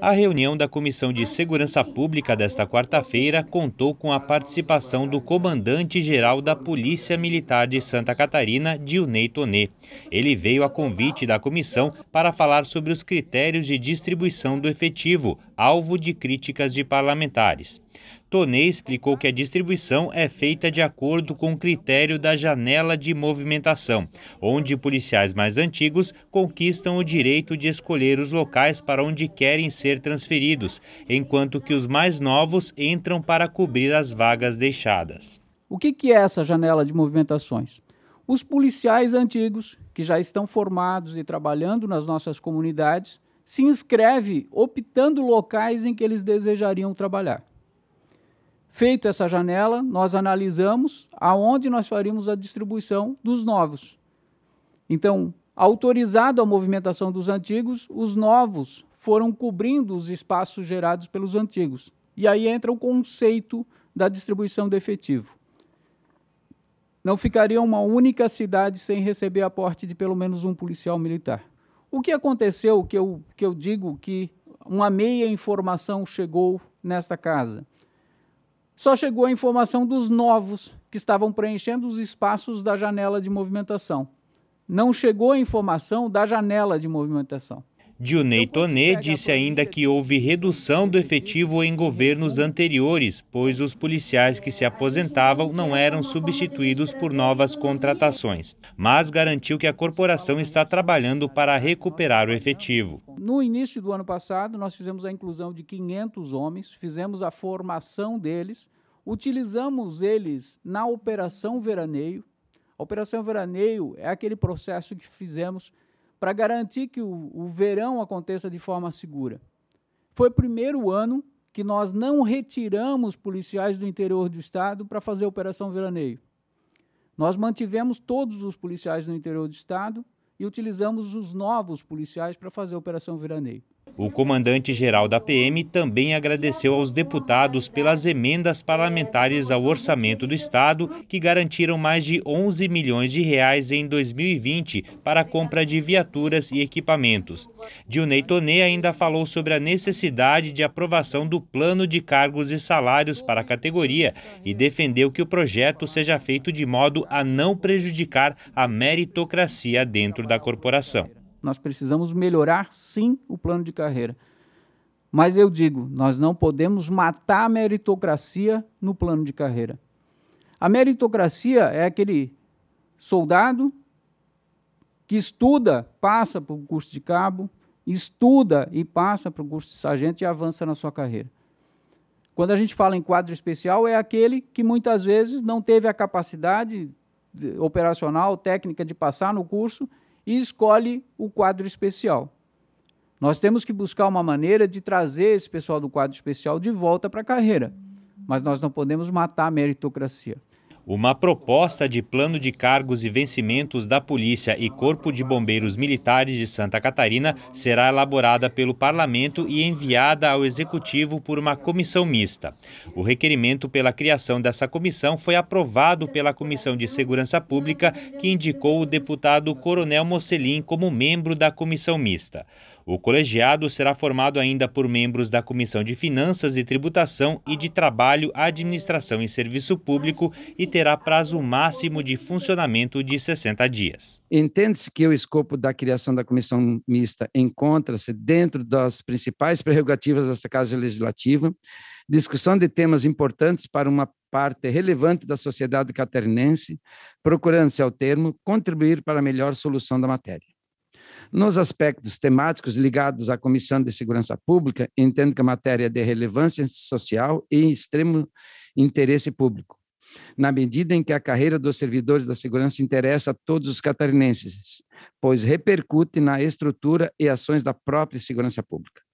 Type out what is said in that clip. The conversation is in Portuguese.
A reunião da Comissão de Segurança Pública desta quarta-feira contou com a participação do comandante-geral da Polícia Militar de Santa Catarina, Dilnei Tonê. Ele veio a convite da comissão para falar sobre os critérios de distribuição do efetivo, alvo de críticas de parlamentares. Tonei explicou que a distribuição é feita de acordo com o critério da janela de movimentação, onde policiais mais antigos conquistam o direito de escolher os locais para onde querem ser transferidos, enquanto que os mais novos entram para cobrir as vagas deixadas. O que, que é essa janela de movimentações? Os policiais antigos, que já estão formados e trabalhando nas nossas comunidades, se inscreve optando locais em que eles desejariam trabalhar. Feito essa janela, nós analisamos aonde nós faríamos a distribuição dos novos. Então, autorizado a movimentação dos antigos, os novos foram cobrindo os espaços gerados pelos antigos. E aí entra o conceito da distribuição de efetivo. Não ficaria uma única cidade sem receber aporte de pelo menos um policial militar. O que aconteceu que eu, que eu digo que uma meia informação chegou nesta casa? Só chegou a informação dos novos que estavam preenchendo os espaços da janela de movimentação. Não chegou a informação da janela de movimentação. Dionei Toné disse ainda que houve redução do efetivo em governos anteriores, pois os policiais que se aposentavam não eram substituídos por novas contratações, mas garantiu que a corporação está trabalhando para recuperar o efetivo. No início do ano passado, nós fizemos a inclusão de 500 homens, fizemos a formação deles, utilizamos eles na Operação Veraneio. A Operação Veraneio é aquele processo que fizemos para garantir que o, o verão aconteça de forma segura. Foi o primeiro ano que nós não retiramos policiais do interior do estado para fazer a operação veraneio. Nós mantivemos todos os policiais no interior do estado e utilizamos os novos policiais para fazer a operação veraneio. O comandante-geral da PM também agradeceu aos deputados pelas emendas parlamentares ao orçamento do Estado, que garantiram mais de 11 milhões de reais em 2020 para a compra de viaturas e equipamentos. Dilney Tonê ainda falou sobre a necessidade de aprovação do plano de cargos e salários para a categoria e defendeu que o projeto seja feito de modo a não prejudicar a meritocracia dentro da corporação. Nós precisamos melhorar, sim, o plano de carreira. Mas eu digo, nós não podemos matar a meritocracia no plano de carreira. A meritocracia é aquele soldado que estuda, passa para o curso de cabo, estuda e passa para o curso de sargento e avança na sua carreira. Quando a gente fala em quadro especial, é aquele que muitas vezes não teve a capacidade operacional, técnica de passar no curso e escolhe o quadro especial. Nós temos que buscar uma maneira de trazer esse pessoal do quadro especial de volta para a carreira, mas nós não podemos matar a meritocracia uma proposta de plano de cargos e vencimentos da Polícia e Corpo de Bombeiros Militares de Santa Catarina será elaborada pelo Parlamento e enviada ao Executivo por uma comissão mista. O requerimento pela criação dessa comissão foi aprovado pela Comissão de Segurança Pública, que indicou o deputado Coronel Mocelin como membro da comissão mista. O colegiado será formado ainda por membros da Comissão de Finanças e Tributação e de Trabalho, Administração e Serviço Público e terá prazo máximo de funcionamento de 60 dias. Entende-se que o escopo da criação da comissão mista encontra-se dentro das principais prerrogativas desta Casa Legislativa, discussão de temas importantes para uma parte relevante da sociedade catarinense, procurando-se ao termo contribuir para a melhor solução da matéria. Nos aspectos temáticos ligados à Comissão de Segurança Pública, entendo que a matéria é de relevância social e extremo interesse público, na medida em que a carreira dos servidores da segurança interessa a todos os catarinenses, pois repercute na estrutura e ações da própria segurança pública.